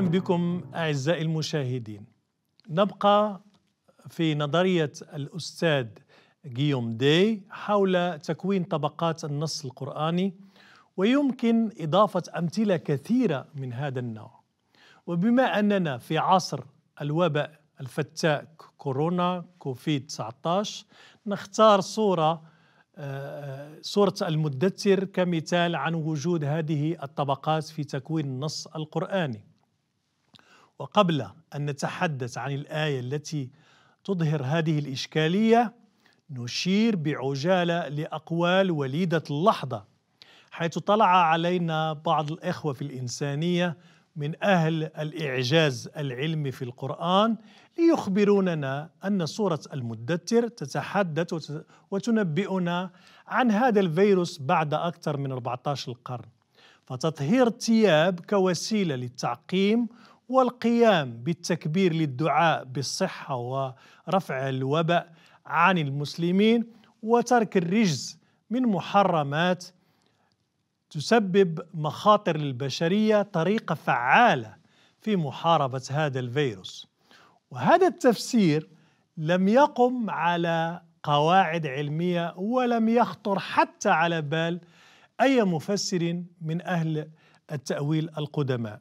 اهلا بكم اعزائي المشاهدين نبقى في نظريه الاستاذ جيوم دي حول تكوين طبقات النص القراني ويمكن اضافه امثله كثيره من هذا النوع وبما اننا في عصر الوباء الفتاك كورونا كوفيد 19 نختار صوره سورة آه، المدثر كمثال عن وجود هذه الطبقات في تكوين النص القرآني وقبل أن نتحدث عن الآية التي تظهر هذه الإشكالية نشير بعجالة لأقوال وليدة اللحظة حيث طلع علينا بعض الإخوة في الإنسانية من أهل الإعجاز العلمي في القرآن ليخبروننا أن سورة المدثر تتحدث وتنبئنا عن هذا الفيروس بعد أكثر من 14 قرن فتطهير الثياب كوسيلة للتعقيم والقيام بالتكبير للدعاء بالصحة ورفع الوباء عن المسلمين وترك الرجز من محرمات تسبب مخاطر للبشرية طريقة فعالة في محاربة هذا الفيروس وهذا التفسير لم يقم على قواعد علمية ولم يخطر حتى على بال أي مفسر من أهل التأويل القدماء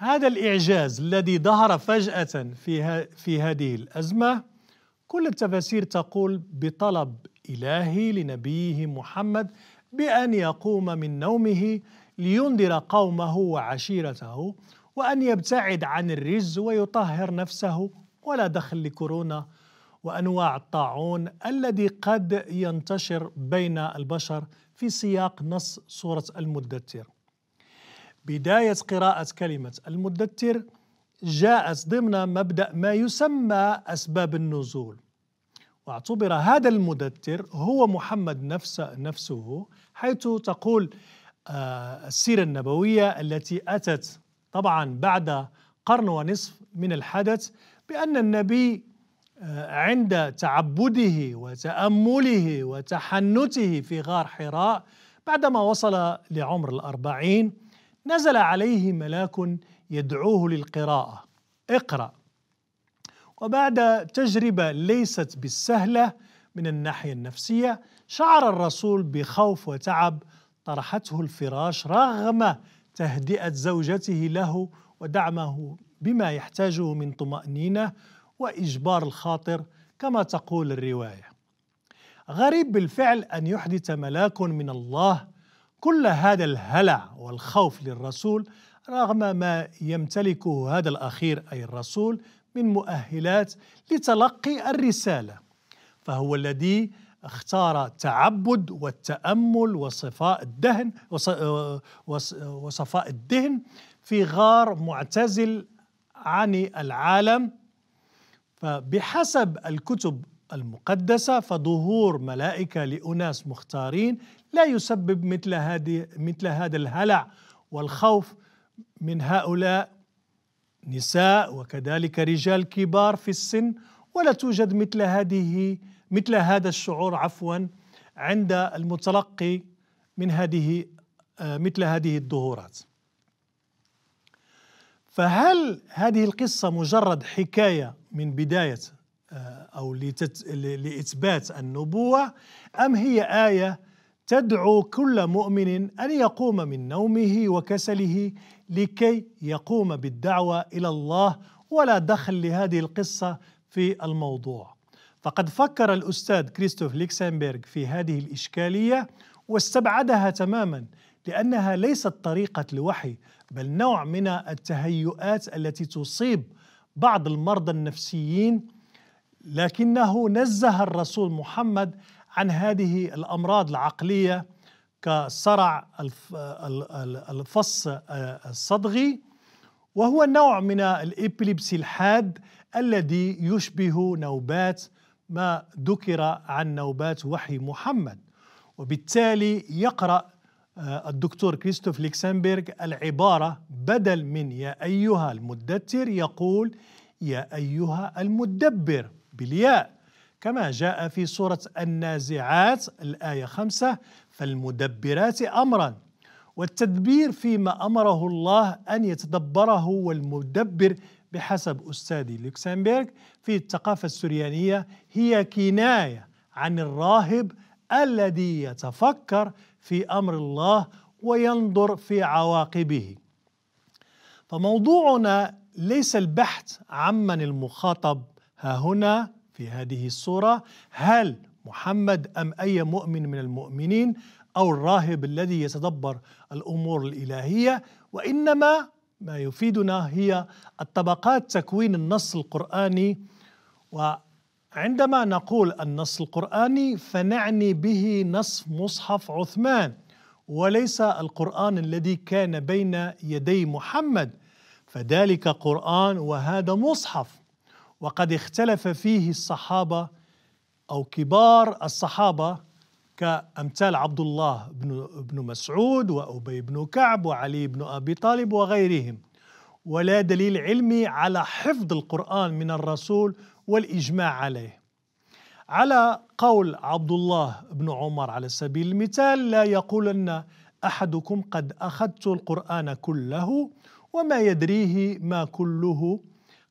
هذا الإعجاز الذي ظهر فجأة في, في هذه الأزمة كل التفاسير تقول بطلب إلهي لنبيه محمد بأن يقوم من نومه لينذر قومه وعشيرته وأن يبتعد عن الرجز ويطهر نفسه ولا دخل لكورونا وأنواع الطاعون الذي قد ينتشر بين البشر في سياق نص سورة المدثر بداية قراءة كلمة المدثر جاءت ضمن مبدأ ما يسمى أسباب النزول واعتبر هذا المدثر هو محمد نفسه, نفسه حيث تقول آه، السيرة النبوية التي أتت طبعا بعد قرن ونصف من الحدث بأن النبي آه، عند تعبده وتأمله وتحنته في غار حراء بعدما وصل لعمر الأربعين نزل عليه ملاك يدعوه للقراءه اقرا وبعد تجربه ليست بالسهله من الناحيه النفسيه شعر الرسول بخوف وتعب طرحته الفراش رغم تهدئه زوجته له ودعمه بما يحتاجه من طمانينه واجبار الخاطر كما تقول الروايه غريب بالفعل ان يحدث ملاك من الله كل هذا الهلع والخوف للرسول رغم ما يمتلكه هذا الأخير أي الرسول من مؤهلات لتلقي الرسالة فهو الذي اختار التعبد والتأمل وصفاء الدهن وصفاء الدهن في غار معتزل عن العالم فبحسب الكتب المقدسة فظهور ملائكة لأناس مختارين لا يسبب مثل هذه مثل هذا الهلع والخوف من هؤلاء نساء وكذلك رجال كبار في السن ولا توجد مثل هذه مثل هذا الشعور عفوا عند المتلقي من هذه مثل هذه الظهورات فهل هذه القصة مجرد حكاية من بداية آه، أو لتت... لإثبات النبوة أم هي آية تدعو كل مؤمن أن يقوم من نومه وكسله لكي يقوم بالدعوة إلى الله ولا دخل لهذه القصة في الموضوع فقد فكر الأستاذ كريستوف ليكسنبرغ في هذه الإشكالية واستبعدها تماما لأنها ليست طريقة الوحي بل نوع من التهيؤات التي تصيب بعض المرضى النفسيين لكنه نزه الرسول محمد عن هذه الامراض العقليه كصرع الفص آه، الصدغي وهو نوع من الابليبسي الحاد الذي يشبه نوبات ما ذكر عن نوبات وحي محمد وبالتالي يقرأ آه، الدكتور كريستوف ليكسنبرغ العبارة بدل من يا أيها المدثر يقول يا أيها المدبر بالياء كما جاء في سورة النازعات الآية خمسة فالمدبرات أمرا والتدبير فيما أمره الله أن يتدبره والمدبر بحسب أستاذي لوكسمبرغ في الثقافة السريانية هي كناية عن الراهب الذي يتفكر في أمر الله وينظر في عواقبه فموضوعنا ليس البحث عمن المخاطب ها هنا في هذه الصورة هل محمد أم أي مؤمن من المؤمنين أو الراهب الذي يتدبر الأمور الإلهية وإنما ما يفيدنا هي الطبقات تكوين النص القرآني وعندما نقول النص القرآني فنعني به نص مصحف عثمان وليس القرآن الذي كان بين يدي محمد فذلك قرآن وهذا مصحف وقد اختلف فيه الصحابة أو كبار الصحابة كأمثال عبد الله بن, بن مسعود وأبي بن كعب وعلي بن أبي طالب وغيرهم ولا دليل علمي على حفظ القرآن من الرسول والإجماع عليه على قول عبد الله بن عمر على سبيل المثال لا يقولن أحدكم قد أخذت القرآن كله وما يدريه ما كله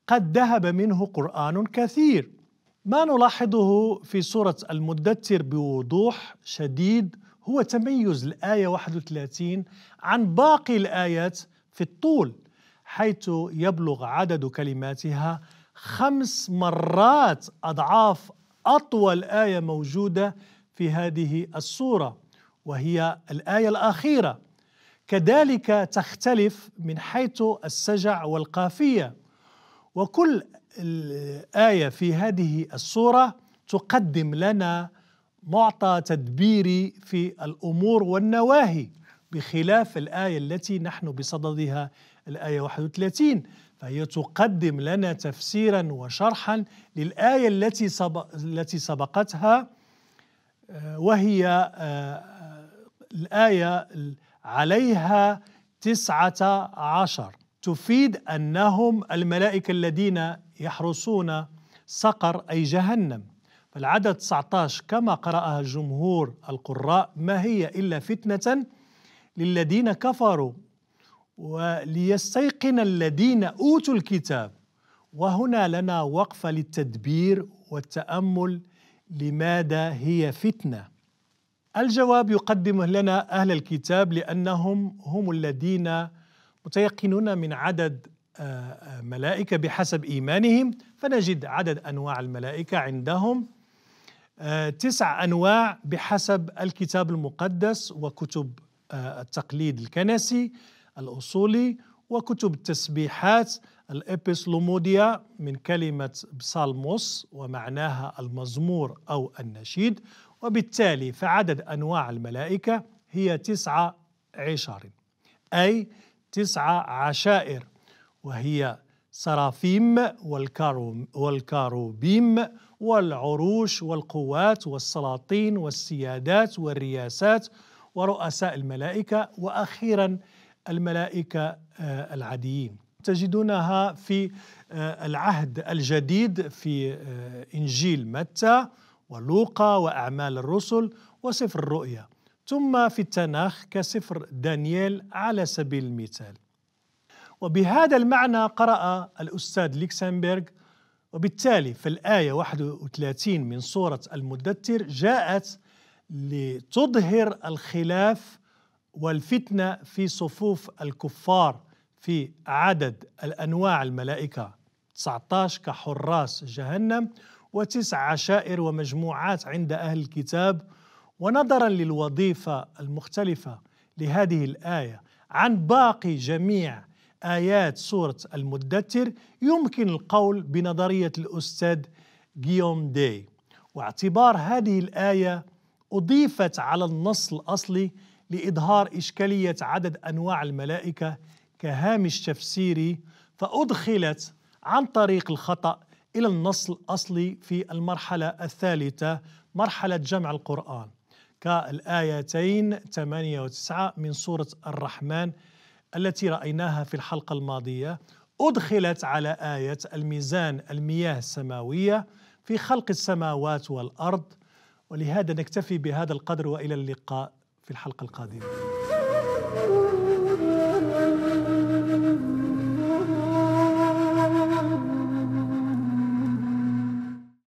قد ذهب منه قرآن كثير ما نلاحظه في سورة المدثر بوضوح شديد هو تميز الآية 31 عن باقي الآيات في الطول حيث يبلغ عدد كلماتها خمس مرات أضعاف أطول آية موجودة في هذه السورة وهي الآية الأخيرة كذلك تختلف من حيث السجع والقافية وكل آية في هذه الصورة تقدم لنا معطى تدبيري في الأمور والنواهي بخلاف الآية التي نحن بصددها الآية 31 فهي تقدم لنا تفسيرا وشرحا للآية التي التي سبقتها آه، وهي آه، الآية عليها تسعة عشر تفيد انهم الملائكه الذين يحرسون سقر اي جهنم فالعدد 19 كما قراها جمهور القراء ما هي الا فتنه للذين كفروا وليستيقن الذين اوتوا الكتاب وهنا لنا وقفه للتدبير والتامل لماذا هي فتنه الجواب يقدمه لنا اهل الكتاب لانهم هم الذين متيقنون من عدد آه، آه، ملائكة بحسب إيمانهم فنجد عدد أنواع الملائكة عندهم آه، تسع أنواع بحسب الكتاب المقدس وكتب التقليد الكنسي الأصولي وكتب التسبيحات الإبسلوموديا من كلمة بسالموس ومعناها المزمور أو النشيد وبالتالي فعدد أنواع الملائكة هي تسعة عشر أي تسعة عشائر وهي سرافيم والكاروبيم والعروش والقوات والسلاطين والسيادات والرياسات ورؤساء الملائكة وأخيرا الملائكة آه، العاديين تجدونها في آه، العهد الجديد في آه، إنجيل متى ولوقا وأعمال الرسل وسفر الرؤيا ثم في التناخ كسفر دانيال على سبيل المثال وبهذا المعنى قرأ الأستاذ ليكسنبرغ وبالتالي فالآية 31 من سورة المدثر جاءت لتظهر الخلاف والفتنة في صفوف الكفار في عدد الأنواع الملائكة 19 كحراس جهنم وتسع عشائر ومجموعات عند أهل الكتاب ونظرا للوظيفة المختلفة لهذه الآية عن باقي جميع آيات سورة المدثر يمكن القول بنظرية الأستاذ جيوم دي واعتبار هذه الآية أضيفت على النص الأصلي لإظهار إشكالية عدد أنواع الملائكة كهامش تفسيري فأدخلت عن طريق الخطأ إلى النص الأصلي في المرحلة الثالثة مرحلة جمع القرآن كالآيتين 8 و9 من سورة الرحمن التي رأيناها في الحلقة الماضية أدخلت على آية الميزان المياه السماوية في خلق السماوات والأرض ولهذا نكتفي بهذا القدر وإلى اللقاء في الحلقة القادمة